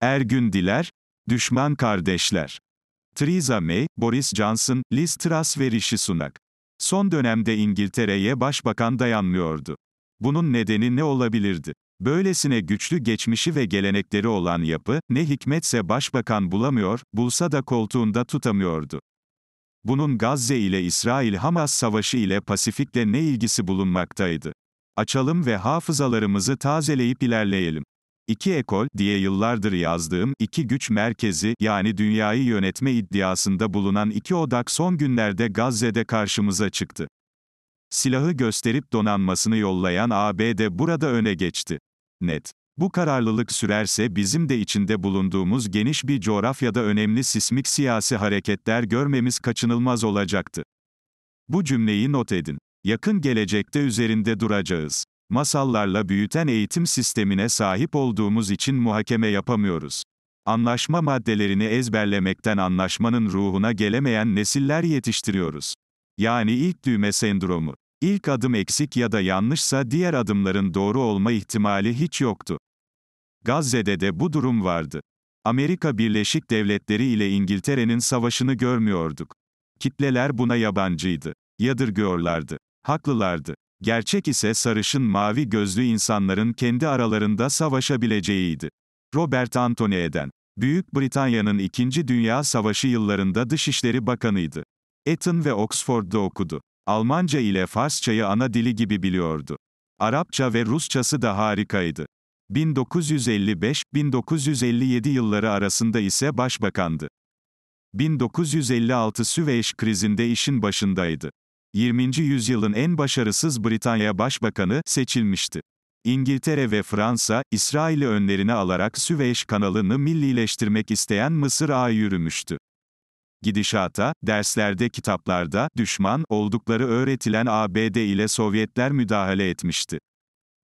Ergün Diler, Düşman Kardeşler. Theresa May, Boris Johnson, Liz Truss ve Rishi Sunak. Son dönemde İngiltere'ye başbakan dayanmıyordu. Bunun nedeni ne olabilirdi? Böylesine güçlü geçmişi ve gelenekleri olan yapı, ne hikmetse başbakan bulamıyor, bulsa da koltuğunda tutamıyordu. Bunun Gazze ile İsrail-Hamas savaşı ile Pasifik'le ne ilgisi bulunmaktaydı? Açalım ve hafızalarımızı tazeleyip ilerleyelim. İki ekol diye yıllardır yazdığım iki güç merkezi yani dünyayı yönetme iddiasında bulunan iki odak son günlerde Gazze'de karşımıza çıktı. Silahı gösterip donanmasını yollayan ABD burada öne geçti. Net. Bu kararlılık sürerse bizim de içinde bulunduğumuz geniş bir coğrafyada önemli sismik siyasi hareketler görmemiz kaçınılmaz olacaktı. Bu cümleyi not edin. Yakın gelecekte üzerinde duracağız. Masallarla büyüten eğitim sistemine sahip olduğumuz için muhakeme yapamıyoruz. Anlaşma maddelerini ezberlemekten anlaşmanın ruhuna gelemeyen nesiller yetiştiriyoruz. Yani ilk düğme sendromu. İlk adım eksik ya da yanlışsa diğer adımların doğru olma ihtimali hiç yoktu. Gazze'de de bu durum vardı. Amerika Birleşik Devletleri ile İngiltere'nin savaşını görmüyorduk. Kitleler buna yabancıydı. Yadırgıyorlardı. Haklılardı. Gerçek ise sarışın mavi gözlü insanların kendi aralarında savaşabileceğiydi. Robert Anthony Eden, Büyük Britanya'nın İkinci Dünya Savaşı yıllarında Dışişleri Bakanıydı. Eton ve Oxford'da okudu. Almanca ile Farsçayı ana dili gibi biliyordu. Arapça ve Rusçası da harikaydı. 1955-1957 yılları arasında ise başbakandı. 1956 Süveyş krizinde işin başındaydı. 20. yüzyılın en başarısız Britanya Başbakanı seçilmişti. İngiltere ve Fransa, İsrail'i önlerine alarak Süveyş kanalını millileştirmek isteyen Mısır ağa yürümüştü. Gidişata, derslerde kitaplarda, düşman, oldukları öğretilen ABD ile Sovyetler müdahale etmişti.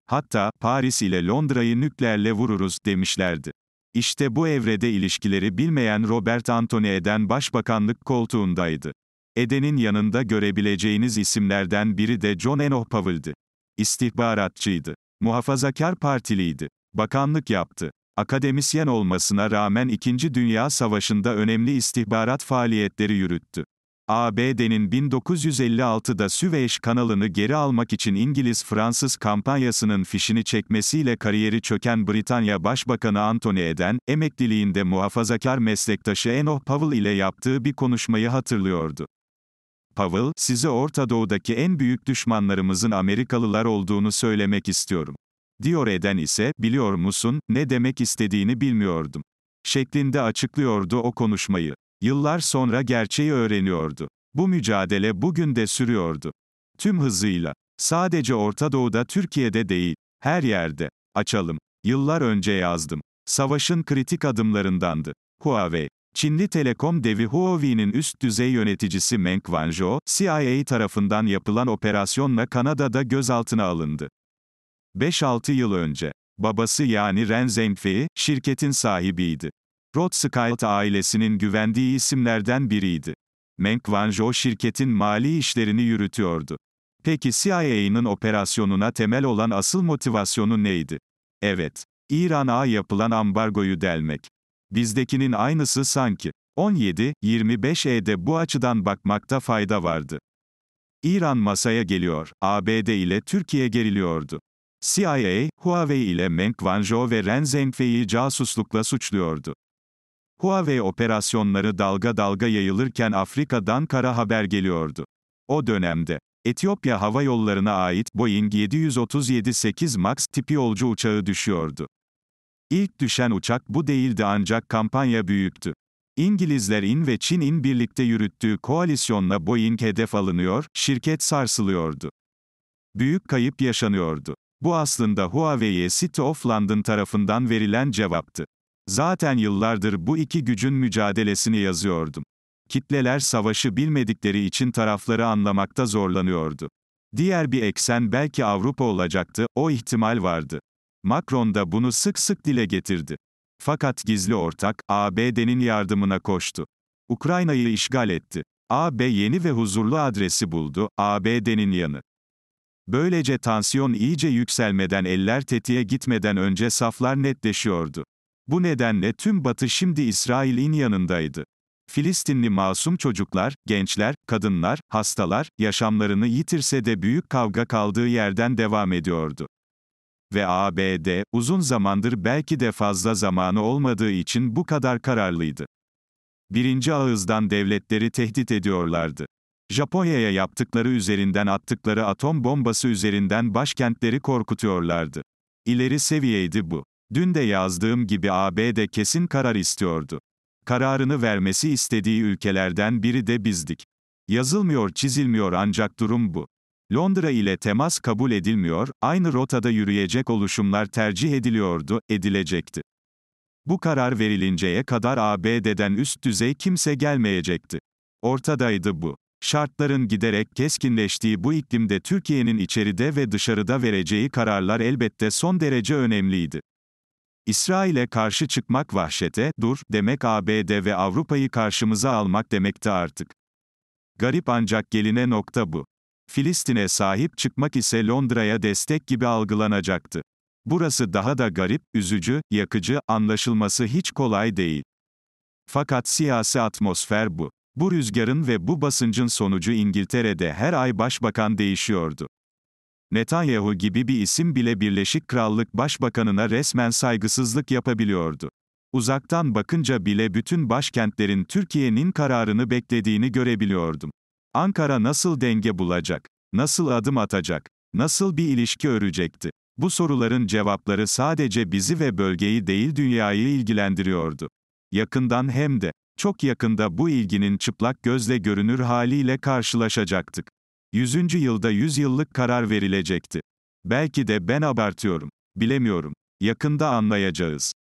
Hatta, Paris ile Londra'yı nükleerle vururuz, demişlerdi. İşte bu evrede ilişkileri bilmeyen Robert Anthony Eden başbakanlık koltuğundaydı. Eden'in yanında görebileceğiniz isimlerden biri de John Enoch Powell'dı. İstihbaratçıydı. Muhafazakar partiliydi. Bakanlık yaptı. Akademisyen olmasına rağmen İkinci Dünya Savaşı'nda önemli istihbarat faaliyetleri yürüttü. ABD'nin 1956'da Süveyş kanalını geri almak için İngiliz-Fransız kampanyasının fişini çekmesiyle kariyeri çöken Britanya Başbakanı Anthony Eden, emekliliğinde muhafazakar meslektaşı Enoch Powell ile yaptığı bir konuşmayı hatırlıyordu. Pavel, size Orta Doğu'daki en büyük düşmanlarımızın Amerikalılar olduğunu söylemek istiyorum. Diyor eden ise, biliyor musun, ne demek istediğini bilmiyordum. Şeklinde açıklıyordu o konuşmayı. Yıllar sonra gerçeği öğreniyordu. Bu mücadele bugün de sürüyordu. Tüm hızıyla. Sadece Orta Doğu'da Türkiye'de değil, her yerde. Açalım. Yıllar önce yazdım. Savaşın kritik adımlarındandı. Huawei, Çinli telekom devi Huawei'nin üst düzey yöneticisi Meng Wanzhou, CIA tarafından yapılan operasyonla Kanada'da gözaltına alındı. 5-6 yıl önce, babası yani Ren Zhengfei, şirketin sahibiydi. Rothschild ailesinin güvendiği isimlerden biriydi. Meng Wanzhou şirketin mali işlerini yürütüyordu. Peki CIA'nın operasyonuna temel olan asıl motivasyonu neydi? Evet, İran'a yapılan ambargoyu delmek. Bizdekinin aynısı sanki. 17-25E'de e bu açıdan bakmakta fayda vardı. İran masaya geliyor, ABD ile Türkiye geriliyordu. CIA, Huawei ile Meng Wanzhou ve Ren Zhengfei'yi casuslukla suçluyordu. Huawei operasyonları dalga dalga yayılırken Afrika'dan kara haber geliyordu. O dönemde, Etiyopya hava yollarına ait Boeing 737-8 MAX tipi yolcu uçağı düşüyordu. İlk düşen uçak bu değildi ancak kampanya büyüktü. İngilizlerin ve Çin'in birlikte yürüttüğü koalisyonla Boeing hedef alınıyor, şirket sarsılıyordu. Büyük kayıp yaşanıyordu. Bu aslında Huawei'ye City of London tarafından verilen cevaptı. Zaten yıllardır bu iki gücün mücadelesini yazıyordum. Kitleler savaşı bilmedikleri için tarafları anlamakta zorlanıyordu. Diğer bir eksen belki Avrupa olacaktı, o ihtimal vardı. Macron da bunu sık sık dile getirdi. Fakat gizli ortak, ABD'nin yardımına koştu. Ukrayna'yı işgal etti. AB yeni ve huzurlu adresi buldu, ABD'nin yanı. Böylece tansiyon iyice yükselmeden eller tetiğe gitmeden önce saflar netleşiyordu. Bu nedenle tüm Batı şimdi İsrail'in yanındaydı. Filistinli masum çocuklar, gençler, kadınlar, hastalar, yaşamlarını yitirse de büyük kavga kaldığı yerden devam ediyordu ve ABD, uzun zamandır belki de fazla zamanı olmadığı için bu kadar kararlıydı. Birinci ağızdan devletleri tehdit ediyorlardı. Japonya'ya yaptıkları üzerinden attıkları atom bombası üzerinden başkentleri korkutuyorlardı. İleri seviyeydi bu. Dün de yazdığım gibi ABD kesin karar istiyordu. Kararını vermesi istediği ülkelerden biri de bizdik. Yazılmıyor, çizilmiyor ancak durum bu. Londra ile temas kabul edilmiyor, aynı rotada yürüyecek oluşumlar tercih ediliyordu, edilecekti. Bu karar verilinceye kadar ABD'den üst düzey kimse gelmeyecekti. Ortadaydı bu. Şartların giderek keskinleştiği bu iklimde Türkiye'nin içeride ve dışarıda vereceği kararlar elbette son derece önemliydi. İsrail'e karşı çıkmak vahşete, dur, demek ABD ve Avrupa'yı karşımıza almak demekti artık. Garip ancak geline nokta bu. Filistin'e sahip çıkmak ise Londra'ya destek gibi algılanacaktı. Burası daha da garip, üzücü, yakıcı, anlaşılması hiç kolay değil. Fakat siyasi atmosfer bu. Bu rüzgarın ve bu basıncın sonucu İngiltere'de her ay başbakan değişiyordu. Netanyahu gibi bir isim bile Birleşik Krallık Başbakanına resmen saygısızlık yapabiliyordu. Uzaktan bakınca bile bütün başkentlerin Türkiye'nin kararını beklediğini görebiliyordum. Ankara nasıl denge bulacak? Nasıl adım atacak? Nasıl bir ilişki örecekti? Bu soruların cevapları sadece bizi ve bölgeyi değil dünyayı ilgilendiriyordu. Yakından hem de, çok yakında bu ilginin çıplak gözle görünür haliyle karşılaşacaktık. Yüzüncü yılda 100 yıllık karar verilecekti. Belki de ben abartıyorum. Bilemiyorum. Yakında anlayacağız.